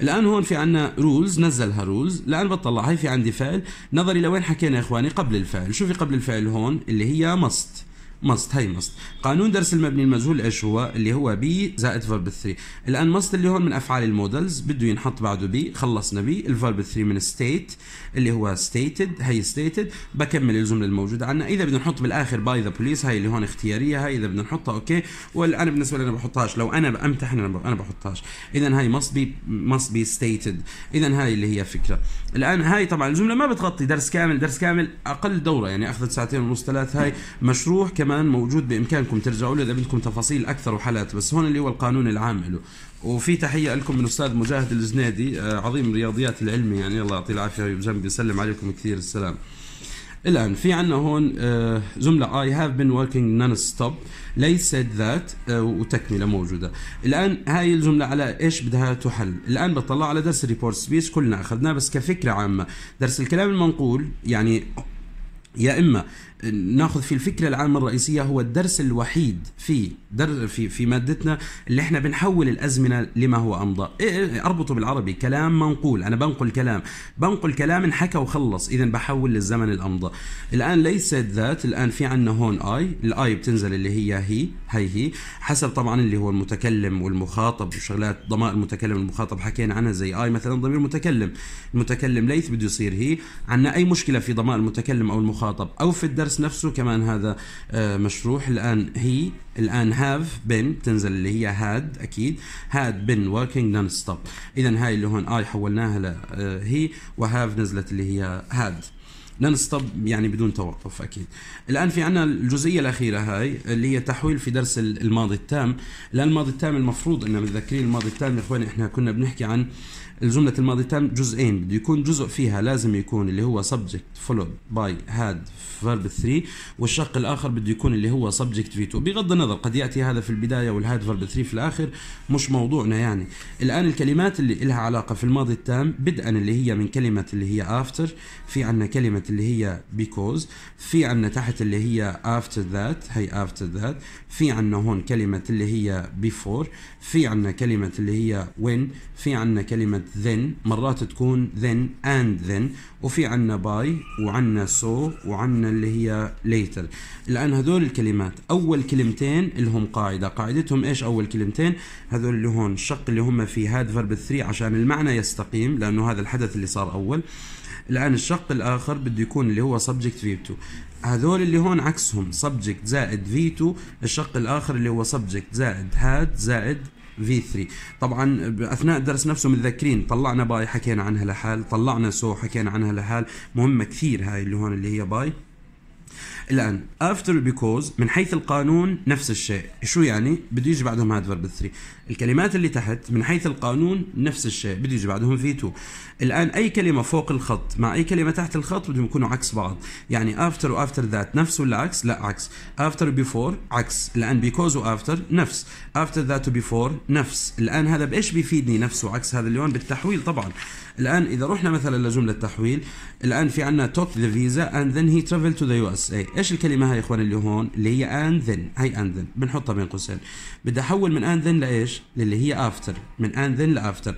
الان هون في عنا رولز نزلها رولز الان بطلع هي في عندي فعل نظري لوين حكينا يا اخواني قبل الفعل شوفي قبل الفعل هون اللي هي مست ماست هاي ماست قانون درس المبني المجهول ايش هو اللي هو بي زائد فيرب 3 الان ماست اللي هون من افعال المودلز بده ينحط بعده بي خلصنا بي الفيرب 3 من ستيت اللي هو ستيتد هي ستيتد بكمل الجمله الموجوده عندنا اذا بدنا نحط بالاخر باي ذا بوليس هاي اللي هون اختياريه هاي اذا بدنا نحطها اوكي والان انا بالنسبه لي بحطهاش لو انا بامتحن انا بحطهاش اذا هاي ماست بي ماست بي ستيتد اذا هاي اللي هي فكره الان هاي طبعا الجمله ما بتغطي درس كامل درس كامل اقل دوره يعني اخذت ساعتين ونص ثلاث هاي مشروع كمان موجود بامكانكم ترجعوا له اذا بدكم تفاصيل اكثر وحالات بس هون اللي هو القانون العام له وفي تحيه لكم من الاستاذ مجاهد الزنيدي آه، عظيم الرياضيات العلمي يعني الله يعطيه العافيه وجنبي يسلم عليكم كثير السلام الان في عندنا هون آه، جمله اي هاف بين وركينج نون ستوب ليس ذات آه، وتكمله موجوده الان هاي الجمله على ايش بدها تحل الان بطلع على درس الريبورت سبيتش كلنا اخذناه بس كفكره عامه درس الكلام المنقول يعني يا اما ناخذ في الفكره العامه الرئيسيه هو الدرس الوحيد في در في في مادتنا اللي احنا بنحول الازمنه لما هو امضى إيه, إيه، اربطه بالعربي كلام منقول انا بنقل كلام بنقل كلام انحكى وخلص اذا بحول للزمن الامضى الان ليست ذات الان في عندنا هون اي الاي بتنزل اللي هي هي هي هي حسب طبعا اللي هو المتكلم والمخاطب وشغلات ضمائر المتكلم والمخاطب حكينا عنها زي اي مثلا ضمير متكلم المتكلم ليث بده يصير هي عندنا اي مشكله في ضمائر المتكلم او المخاطب او في الدرس الدرس نفسه كمان هذا آه، مشروح الان هي الان هاف بن تنزل اللي هي هاد اكيد هاد بن وركينج نون ستوب اذا هاي اللي هون اي حولناها ل هي آه، وهاف نزلت اللي هي هاد نون ستوب يعني بدون توقف اكيد الان في عندنا الجزئيه الاخيره هاي اللي هي تحويل في درس الماضي التام لان الماضي التام المفروض ان متذكرين الماضي التام يا اخواني احنا كنا بنحكي عن آه الجملة الماضي تام جزئين بده يكون جزء فيها لازم يكون اللي هو subject followed by had verb 3 والشق الآخر بده يكون اللي هو subject v2 بغض النظر قد يأتي هذا في البداية والهاد verb 3 في الآخر مش موضوعنا يعني الآن الكلمات اللي لها علاقة في الماضي التام بدءا اللي هي من كلمة اللي هي after في عنا كلمة اللي هي because في عنا تحت اللي هي after that هي after that في عنا هون كلمة اللي هي before في عنا كلمة اللي هي when في عنا كلمة ذن then مرات تكون then and then وفي عنا by وعنا so وعنا اللي هي later الآن هذول الكلمات أول كلمتين لهم قاعدة قاعدتهم إيش أول كلمتين هذول اللي هون الشق اللي هم في هاد verb 3 عشان المعنى يستقيم لأنه هذا الحدث اللي صار أول الآن الشق الآخر بده يكون اللي هو subject v2 هذول اللي هون عكسهم subject زائد v2 الشق الآخر اللي هو subject زائد had زائد في 3 طبعا اثناء الدرس نفسه متذكرين طلعنا باي حكينا عنها لحال طلعنا سو حكينا عنها لحال مهمه كثير هاي اللي هون اللي هي باي الان after because من حيث القانون نفس الشيء شو يعني بده يجي بعدهم adverb 3 الكلمات اللي تحت من حيث القانون نفس الشيء بده يجي بعدهم فيتو الان اي كلمه فوق الخط مع اي كلمه تحت الخط بدهم يكونوا عكس بعض يعني افتر وافتر ذات نفس ولا عكس لا عكس افتر بيفور عكس الان بيكوز وافتر نفس افتر ذات وبيفور نفس الان هذا بايش بيفيدني نفس وعكس هذا اللي هون بالتحويل طبعا الان اذا رحنا مثلا لجمله التحويل الان في عندنا توت ذا فيزا اند ذن هي ترافل تو ذا يو اس اي ايش الكلمه هاي يا اخوان اللي هون اللي هي اند ذن هي اند ذن بنحطها بين قوسين بدي احول من اند ذن لايش ليش؟ للي هي افتر من ان ذن لافتر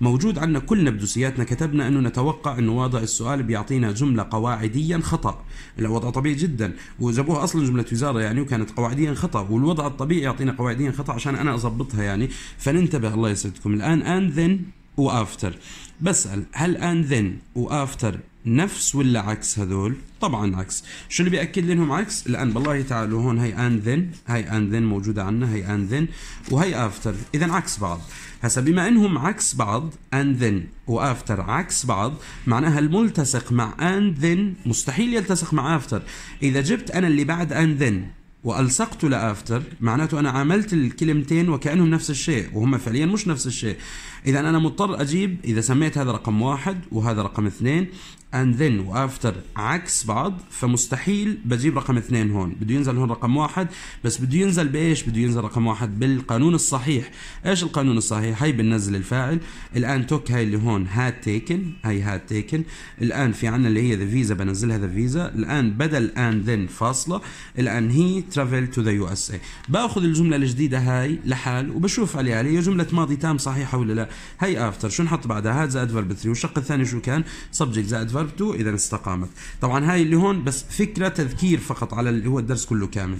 موجود عندنا كلنا بدوسياتنا كتبنا انه نتوقع انه وضع السؤال بيعطينا جمله قواعديا خطا الوضع طبيعي جدا وجابوها اصلا جمله وزاره يعني وكانت قواعديا خطا والوضع الطبيعي يعطينا قواعديا خطا عشان انا اضبطها يعني فننتبه الله يسعدكم الان ان ذن وافتر بسال هل ان ذن وافتر نفس ولا عكس هذول طبعا عكس شو اللي بياكد لهم عكس الان بالله تعالوا هون هي اند ذن هي اند ذن موجوده عندنا هي اند ذن وهي افتر اذا عكس بعض هسا بما انهم عكس بعض اند ذن وافتر عكس بعض معناها الملتصق مع اند ذن مستحيل يلتصق مع افتر اذا جبت انا اللي بعد اند ذن والصقته لافتر معناته انا عاملت الكلمتين وكانهم نفس الشيء وهم فعليا مش نفس الشيء اذا انا مضطر اجيب اذا سميت هذا رقم واحد وهذا رقم اثنين اند ذن وافتر عكس بعض فمستحيل بجيب رقم اثنين هون بده ينزل هون رقم واحد بس بده ينزل بايش بده ينزل رقم واحد بالقانون الصحيح ايش القانون الصحيح هي بننزل الفاعل الان توك هاي اللي هون هاد تيكن هاي هاد تيكن الان في عنا اللي هي ذا فيزا بنزلها ذا فيزا الان بدل اند ذن فاصله الان هي ترافل تو ذا يو اس اي باخذ الجمله الجديده هاي لحال وبشوف عليها هي جمله ماضي تام صحيحه ولا لا هي افتر شو نحط بعدها هاد زائد فيرب 3 والشق الثاني شو كان سبجكت زائد ضربته اذا استقامت طبعا هاي اللي هون بس فكره تذكير فقط على اللي هو الدرس كله كامل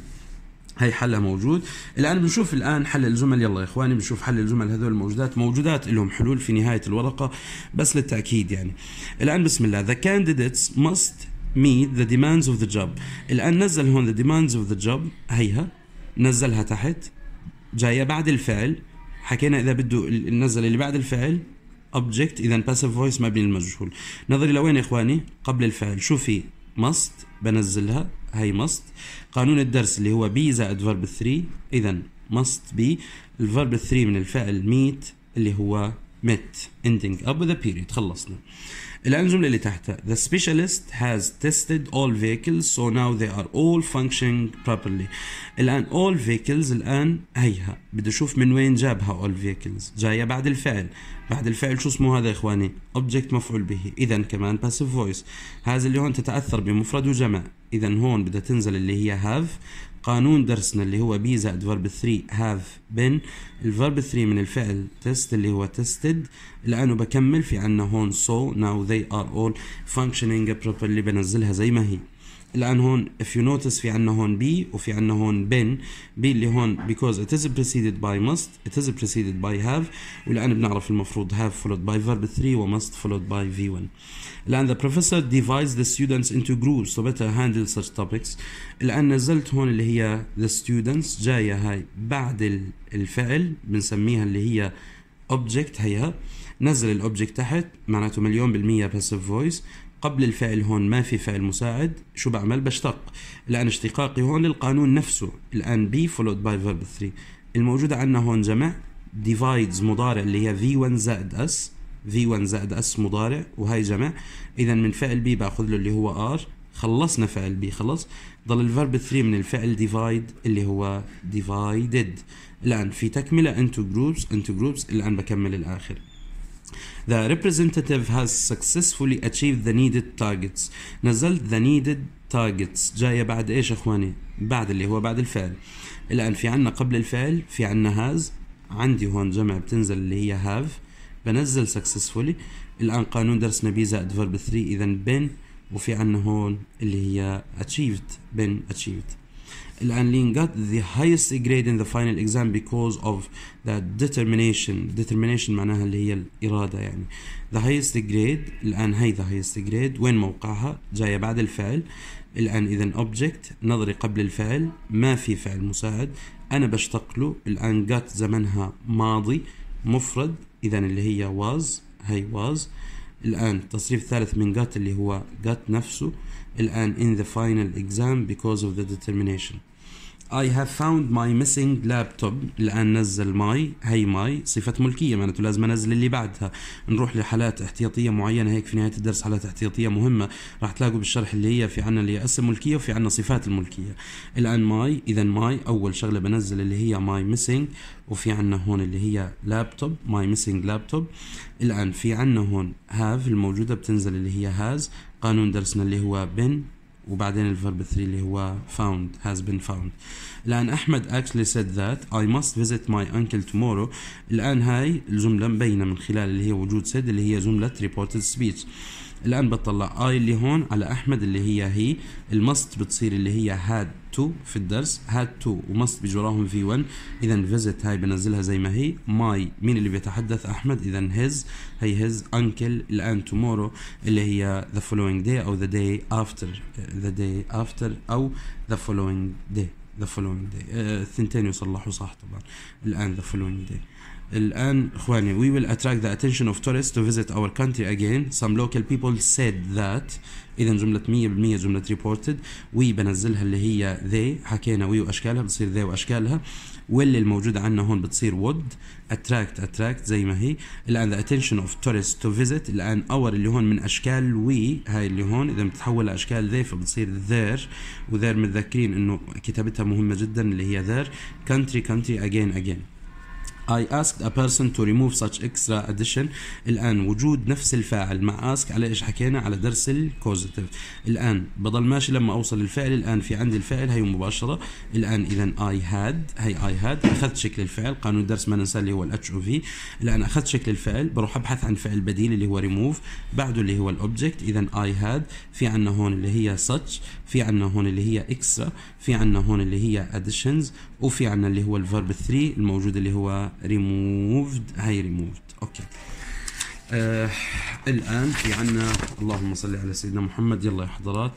هي حلها موجود الان بنشوف الان حل الجمل يلا يا اخواني بنشوف حل الجمل هذول الموجودات موجودات لهم حلول في نهايه الورقه بس للتاكيد يعني الان بسم الله the candidates must meet the demands of the job الان نزل هون the demands of the job هيها نزلها تحت جايه بعد الفعل حكينا اذا بده نزل اللي بعد الفعل object اذا passive voice مبني للمجهول نظري لوين يا اخواني قبل الفعل شو في بنزلها هي must قانون الدرس اللي هو بي زائد verb 3 اذا must be الفيرب 3 من الفعل meet اللي هو met ending up with a period خلصنا الأنظمة اللي تحتها The specialist has tested all vehicles so now they are all functioning properly الآن all vehicles الآن هيها بدي أشوف من وين جابها all vehicles جاية بعد الفعل بعد الفعل شو اسمه هذا يا إخواني object مفعول به إذا كمان passive voice هذا اللي هون تتأثر بمفرد وجمع إذا هون بدها تنزل اللي هي have قانون درسنا اللي هو بي زائد فيرب 3 هاف بن الفيرب 3 من الفعل تست اللي هو تستد الان بكمل في عندنا هون سو ناو ذي ار اول functioning properly بنزلها زي ما هي الان هون if you notice في عندنا هون be وفي عندنا هون been be اللي هون because it is preceded by must it is preceded by have والان بنعرف المفروض have followed by verb 3 و must followed by v1 الان the professor divides the students into groups so better handle such topics الان نزلت هون اللي هي the students جايه هاي بعد الفعل بنسميها اللي هي object هيها نزل الاوبجكت تحت معناته مليون بالمية passive voice قبل الفعل هون ما في فعل مساعد شو بعمل بشتق لان اشتقاقي هون للقانون نفسه الان بي فولود باي فيرب 3 الموجوده عندنا هون جمع ديفايدز مضارع اللي هي في 1 زائد اس في 1 زائد اس مضارع وهي جمع اذا من فعل بي باخذ له اللي هو ار خلصنا فعل بي خلص ضل الفيرب 3 من الفعل ديفايد اللي هو ديفايدد الان في تكمله انتو جروبس انتو جروبس الان بكمل الاخر The representative has successfully achieved the needed targets نزلت the needed targets جاية بعد ايش اخواني بعد اللي هو بعد الفعل الان في عنا قبل الفعل في عنا has عندي هون جمع بتنزل اللي هي have بنزل successfully الان قانون درسنا بي زائد verb 3 اذا بن وفي عنا هون اللي هي achieved بن achieved الانلين got the highest grade in the final exam because of the determination determination معناها اللي هي الإرادة يعني the highest grade الآن هي the highest grade وين موقعها جاية بعد الفعل الآن إذا object نظري قبل الفعل ما في فعل مساعد أنا بشتق له الآن got زمنها ماضي مفرد إذا اللي هي was هي was الآن التصريف الثالث من got اللي هو got نفسه الآن in the final exam because of the determination I have found my missing laptop الآن نزل ماي هي ماي صفة ملكية معناته لازم أنزل اللي بعدها نروح لحالات احتياطية معينة هيك في نهاية الدرس حالات احتياطية مهمة راح تلاقوا بالشرح اللي هي في عنا اللي هي اسم ملكية وفي عنا صفات الملكية الآن ماي إذا ماي أول شغلة بنزل اللي هي ماي missing وفي عنا هون اللي هي لابتوب ماي missing لابتوب الآن في عنا هون هاف الموجودة بتنزل اللي هي هاز قانون درسنا اللي هو بن وبعدين الفيرب 3 اللي هو found has been found الآن أحمد actually said that I must visit my uncle tomorrow الآن هاي الجملة مبينة من خلال اللي هي وجود said اللي هي جملة reported speech الآن بطلع اي اللي هون على أحمد اللي هي هي المست بتصير اللي هي هاد تو في الدرس هاد تو ومست بجراهم في 1 إذا فيزت هاي بنزلها زي ما هي ماي مين اللي بيتحدث أحمد إذا هيز هي هيز انكل الآن تومورو اللي هي ذا فولوينج داي أو ذا داي افتر ذا داي افتر أو ذا فولوينج داي ذا فولوينج داي الثنتين يصلحوا صح طبعا الآن ذا فولوينج داي الآن إخواني we will attract the attention of tourists to visit our country again some local people said that إذا جملة 100% جملة reported we بنزلها اللي هي they حكينا we وأشكالها بتصير they وأشكالها واللي الموجودة عندنا هون بتصير would attract attract زي ما هي الآن the attention of tourists to visit الآن our اللي هون من أشكال we هاي اللي هون إذا بتتحول لأشكال they فبتصير their وذير متذكرين إنه كتابتها مهمة جدا اللي هي their country country again again I asked a person to remove such extra addition الآن وجود نفس الفاعل مع ask على إيش حكينا على درس الكوزيتيف الآن بضل ماشي لما أوصل للفعل الآن في عندي الفعل هي مباشرة الآن إذا I had هي I had أخذت شكل الفعل قانون الدرس ما ننسى اللي هو الاتش او في الآن أخذت شكل الفعل بروح أبحث عن فعل بديل اللي هو remove بعده اللي هو الأوبجكت إذا I had في عندنا هون اللي هي such في عندنا هون اللي هي extra في عندنا هون اللي هي additions وفي عنا اللي هو الفيرب 3 الموجود اللي هو ريموفد هاي ريموفد اوكي آه الآن في عنا اللهم صل على سيدنا محمد يلا يا حضرات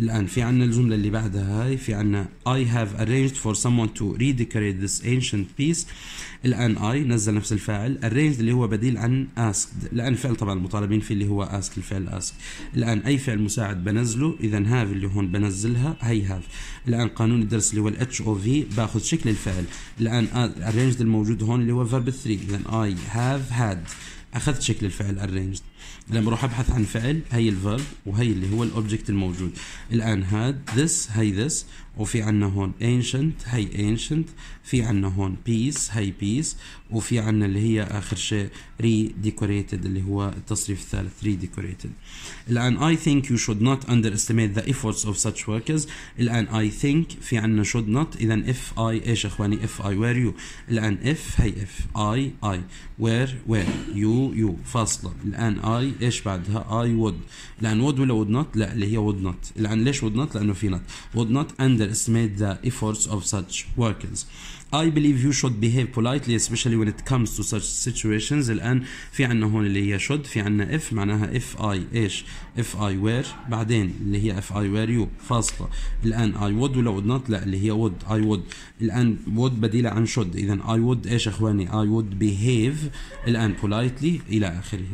الآن في عنا الجملة اللي بعدها هاي في عنا I have arranged for someone to redecorate this ancient piece الآن I نزل نفس الفاعل arranged اللي هو بديل عن asked الآن فعل طبعا المطالبين فيه اللي هو ask الفعل ask الآن أي فعل مساعد بنزله إذا have اللي هون بنزلها هي have الآن قانون الدرس اللي هو ال في باخذ شكل الفعل الآن arranged الموجود هون اللي هو verb 3 إذا I have had اخذت شكل الفعل arranged لما اروح ابحث عن فعل هي الفيرب وهي اللي هو الاوبجكت الموجود الان هاد this هي this وفي عنا هون ancient هي ancient في عنا هون piece هي piece وفي عنا اللي هي آخر شيء redecorated اللي هو التصريف الثالث redecorated الآن I think you should not underestimate the efforts of such workers الآن I think في عنا should not إذا if I إيش إخواني if I were you الآن if هي if I I where where you you فاصلة الآن I إيش بعدها I would الآن would ولا would not لا اللي هي would not الآن ليش would not لأنه في not would not under underestimate the efforts of such workers. I believe you should behave politely especially when it comes to such situations الآن في عنا هون اللي هي should في عنا if معناها if I ايش if I were بعدين اللي هي if I were you فاصلة الآن I would ولا would not لا اللي هي would I would الآن would بديلة عن should إذا I would ايش أخواني I would behave الآن politely إلى آخره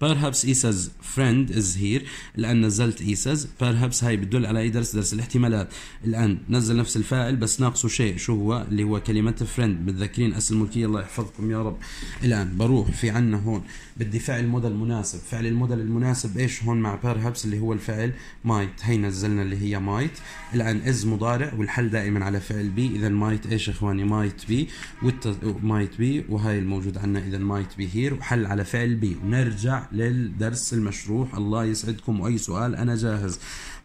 Perhaps Isa's friend is here الآن نزلت Isa's Perhaps هاي بتدل على أي درس درس الاحتمالات الآن نزل نفس الفاعل بس ناقصه شيء شو هو اللي هو كلمة friend متذكرين أس الملكية الله يحفظكم يا رب الآن بروح في عنا هون بدي فعل موديل مناسب فعل الموديل المناسب إيش هون مع Perhaps اللي هو الفعل might هي نزلنا اللي هي might الآن is مضارع والحل دائما على فعل be إذا might إيش إخواني might be والت... might be وهاي الموجود عنا إذا might be here وحل على فعل be ونرجع للدرس المشروح الله يسعدكم واي سؤال انا جاهز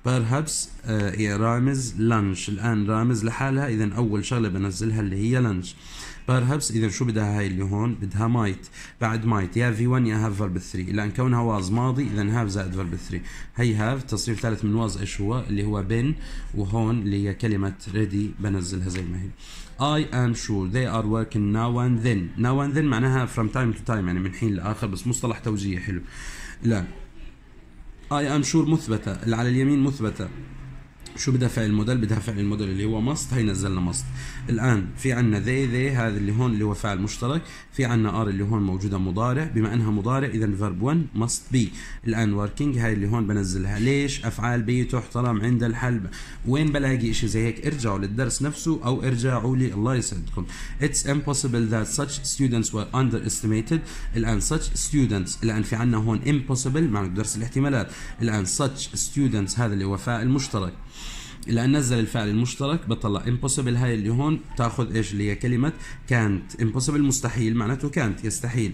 perhaps آه، هي رامز لانش الان رامز لحالها اذا اول شغله بنزلها اللي هي لانش perhaps اذا شو بدها هاي اللي هون بدها مايت بعد مايت يا في 1 يا هاف فيرب 3 لان كونها واز ماضي اذا هاف زائد فيرب 3 هي هاف تصريف ثالث من واز ايش هو اللي هو بن وهون اللي هي كلمه ريدي بنزلها زي ما هي I am sure they are working now and then now and then معناها from time to time يعني من حين لآخر بس مصطلح توجيهي حلو لا I am sure مثبتة اللي على اليمين مثبتة شو بدافع الموديل بدافع الموديل اللي هو ماست هي نزلنا ماست الان في عندنا ذي ذي هذا اللي هون اللي هو فعل مشترك في عندنا ار اللي هون موجوده مضارع بما انها مضارع اذا فيرب 1 ماست بي الان وركينج هاي اللي هون بنزلها ليش افعال بي تحترم عند الحلب وين بلاقي شيء زي هيك ارجعوا للدرس نفسه او ارجعوا لي الله يسعدكم اتس impossible that such students were استيميتد الان such students الان في عندنا هون impossible معنى درس الاحتمالات الان such students هذا اللي هو فاعل مشترك الى نزل الفعل المشترك بطلع امبوسيبل هاي اللي هون بتاخذ ايش اللي هي كلمه كانت امبوسيبل مستحيل معناته كانت يستحيل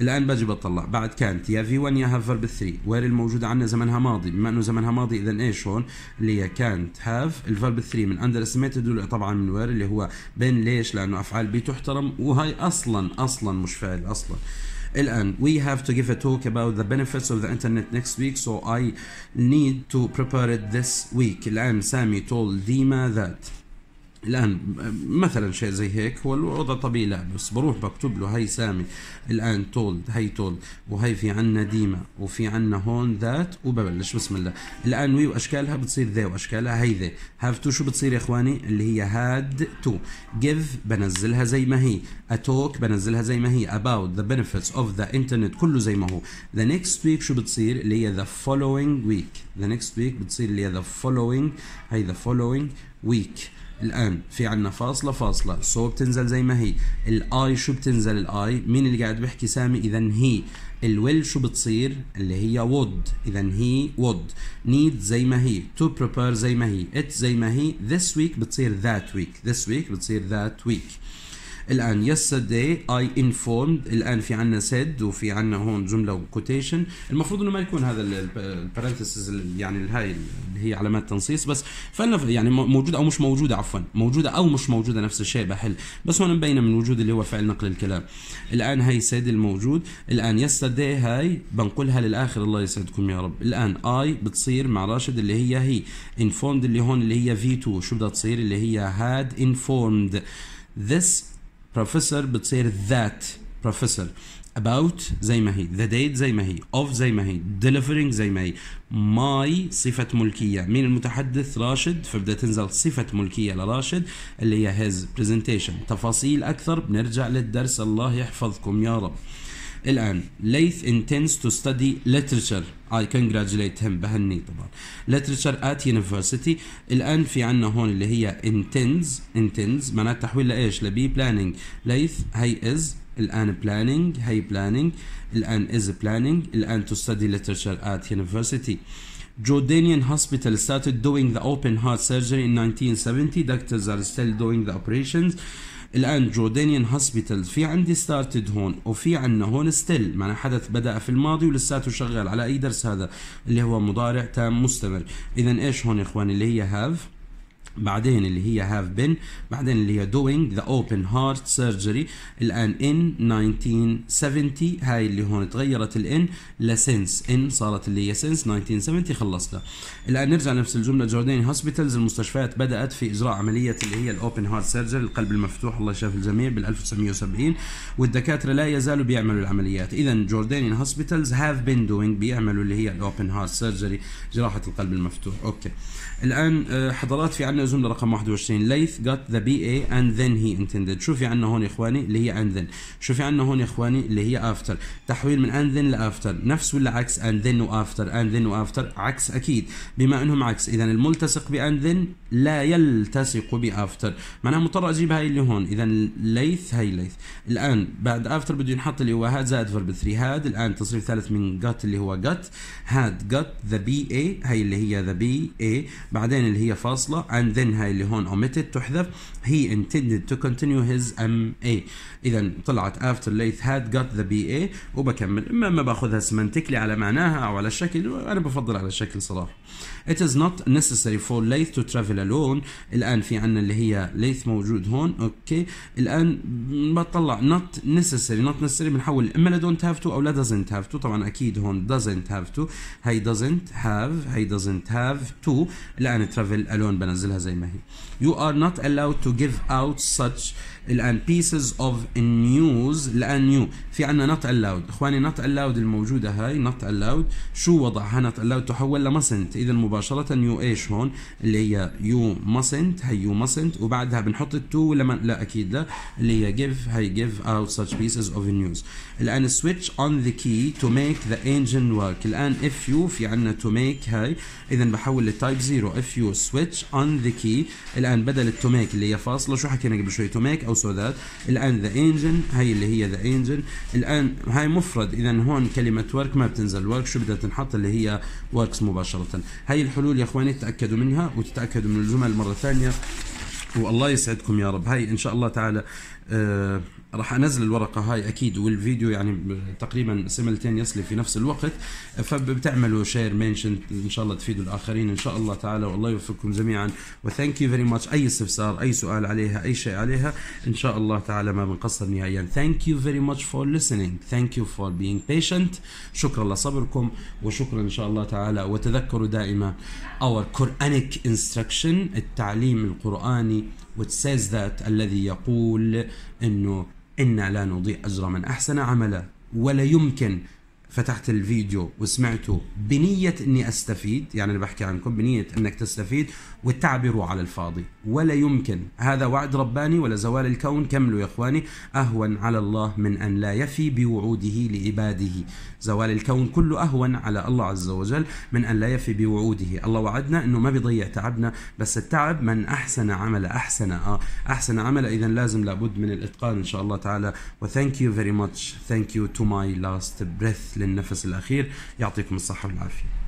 الان باجي بطلع بعد كانت يا في 1 يا هاف فيرب 3 وير الموجوده عندنا زمنها ماضي بما انه زمنها ماضي اذا ايش هون اللي هي كانت هاف الفيرب 3 من اندر استيميتد طبعا من وير اللي هو بين ليش لانه افعال بي تحترم وهي اصلا اصلا مش فعل اصلا الآن we have to give a talk about the benefits of the internet next week so I need to prepare it this week الآن سامي told Dima that الان مثلا شيء زي هيك هو الوضع طبيعي لا بس بروح بكتب له هي سامي الان تولد هي تولد وهي في عنا ديما وفي عنا هون ذات وببلش بسم الله الان وي واشكالها بتصير ذي واشكالها هي ذي هاف تو شو بتصير يا اخواني اللي هي هاد تو جيف بنزلها زي ما هي اتوك بنزلها زي ما هي اباوت ذا بنفيتس اوف ذا انترنت كله زي ما هو ذا نيكست ويك شو بتصير اللي هي ذا فولوينج ويك ذا نيكست ويك بتصير اللي هي ذا فولوينج هي ذا فولوينج ويك الان في عندنا فاصله فاصله الصوت بتنزل زي ما هي الاي شو بتنزل الاي مين اللي قاعد بيحكي سامي اذا هي الويل شو بتصير اللي هي وود اذا هي وود نيد زي ما هي تو بريبير زي ما هي ات زي ما هي ذس ويك بتصير ذات ويك this week بتصير that week الان yesterday اي انفورمد الان في عندنا سيد وفي عندنا هون جمله وكوتيشن المفروض انه ما يكون هذا البارنثيسز يعني هاي اللي هي علامات تنصيص بس فلنا يعني موجوده او مش موجوده عفوا موجوده او مش موجوده نفس الشيء بحل بس هون مبينه من وجود اللي هو فعل نقل الكلام الان هاي سيد الموجود الان yesterday هاي بنقلها للاخر الله يسعدكم يا رب الان اي بتصير مع راشد اللي هي هي انفورمد اللي هون اللي هي في 2 شو بدها تصير اللي هي هاد انفورمد this بروفيسور بتصير ذات بروفيسور about زي ما هي the date زي ما هي of زي ما هي delivering زي ما هي my صفة ملكية مين المتحدث راشد فبدأ تنزل صفة ملكية لراشد اللي هي his presentation تفاصيل أكثر بنرجع للدرس الله يحفظكم يا رب الآن ليث intends to study literature I congratulate him بهني طبعا literature at university الآن في عنا هون اللي هي intends intends معناتها تحويل لإيش لبي planning ليث هي is الآن planning هي planning الآن is planning الآن to study literature at university Jordanian hospital started doing the open heart surgery in 1970. Doctors are still doing the operations. الان جوردانيان هوسبيتال في عندي ستارتد هون وفي عندنا هون ستيل معناها حدث بدا في الماضي ولساته شغال على اي درس هذا اللي هو مضارع تام مستمر اذا ايش هون يا اخواني اللي هي هاف بعدين اللي هي هاف بين بعدين اللي هي دوينج ذا اوبن هارت سيرجري الان ان 1970 هاي اللي هون تغيرت الان لسنس ان صارت اللي هي سنس 1970 خلصنا الان نرجع نفس الجمله جورداني هوسبيتالز المستشفيات بدات في اجراء عمليه اللي هي الاوبن هارت سيرجري القلب المفتوح الله يشافي الجميع بال 1970 والدكاتره لا يزالوا بيعملوا العمليات اذا جورداني هوسبيتالز هاف بين دوينج بيعملوا اللي هي الاوبن هارت سيرجري جراحه القلب المفتوح اوكي okay. الان آه، حضرات في عندنا زمله رقم 21 ليث got the BA and then he intended شو في عندنا هون يا اخواني اللي هي and then شو في عندنا هون يا اخواني اللي هي after تحويل من and then لافتر نفس ولا عكس and then وافتر اند and then عكس اكيد بما انهم عكس اذا الملتصق ب and then لا يلتصق بافتر معناها مضطر اجيب هاي اللي هون اذا ليث هاي ليث الان بعد افتر بده ينحط اللي هو هاد زائد فيرب 3 هاد الان تصريف ثالث من got اللي هو got had got the BA هاي اللي هي the BA بعدين اللي هي فاصله and then هاي اللي هون omitted تحذف he intended to continue his MA اذا طلعت after Leith had got the BA وبكمل اما ما باخذها سمنتكلي على معناها او على الشكل انا بفضل على الشكل صراحه it is not necessary for Leith to travel alone الان في عندنا اللي هي Leith موجود هون اوكي الان بطلع not necessary not necessary بنحول اما لا don't have to او لا doesn't have to طبعا اكيد هون doesn't have to هي doesn't have هي doesn't have to لا انا ترافل الون بنزلها زي ما هي يو ار نوت allowed تو جيف اوت such الان pieces of news الان new في عندنا not allowed اخواني not allowed الموجوده هاي not allowed شو وضعها not allowed تحول لمسنت اذا مباشره يو ايش هون اللي هي يو mustn't هي يو mustn't وبعدها بنحط التو ولا ما لا اكيد لا اللي هي give هي give out such pieces of news الان switch on the key to make the engine work الان if you في عندنا to make هاي اذا بحول للتايب زيرو if you switch on the key الان بدل التو make اللي هي فاصله شو حكينا قبل شوي to make also that الآن the انجن هاي اللي هي the انجن الآن هاي مفرد إذا هون كلمة work ما بتنزل work شو بدها تنحط اللي هي works مباشرة هاي الحلول يا إخواني تتأكدوا منها وتتأكدوا من الجمل مرة ثانية والله يسعدكم يا رب هاي ان شاء الله تعالى آه، راح انزل الورقه هاي اكيد والفيديو يعني تقريبا سملتين في نفس الوقت فبتعملوا شير منشن ان شاء الله تفيدوا الاخرين ان شاء الله تعالى والله يوفقكم جميعا وثانك يو فيري ماتش اي استفسار اي سؤال عليها اي شيء عليها ان شاء الله تعالى ما بنقصر نهائيا ثانك يو فيري ماتش فور listening ثانك يو فور بينج بيشنت شكرا لصبركم وشكرا ان شاء الله تعالى وتذكروا دائما اور قرانك انستراكشن التعليم القراني which says that الذي يقول انه إنا لا نضيع أجر من أحسن عملا ولا يمكن فتحت الفيديو وسمعته بنية إني أستفيد يعني أنا بحكي عنكم بنية إنك تستفيد وتعبروا على الفاضي ولا يمكن هذا وعد رباني ولا زوال الكون كملوا يا إخواني أهون على الله من أن لا يفي بوعوده لعباده زوال الكون كله أهون على الله عز وجل من أن لا يفي بوعوده الله وعدنا أنه ما بيضيع تعبنا بس التعب من أحسن عمل أحسن آه أحسن عمل إذا لازم لابد من الإتقان إن شاء الله تعالى وثانك يو فيري ماتش ثانك يو تو ماي لاست بريث للنفس الأخير يعطيكم الصحة والعافية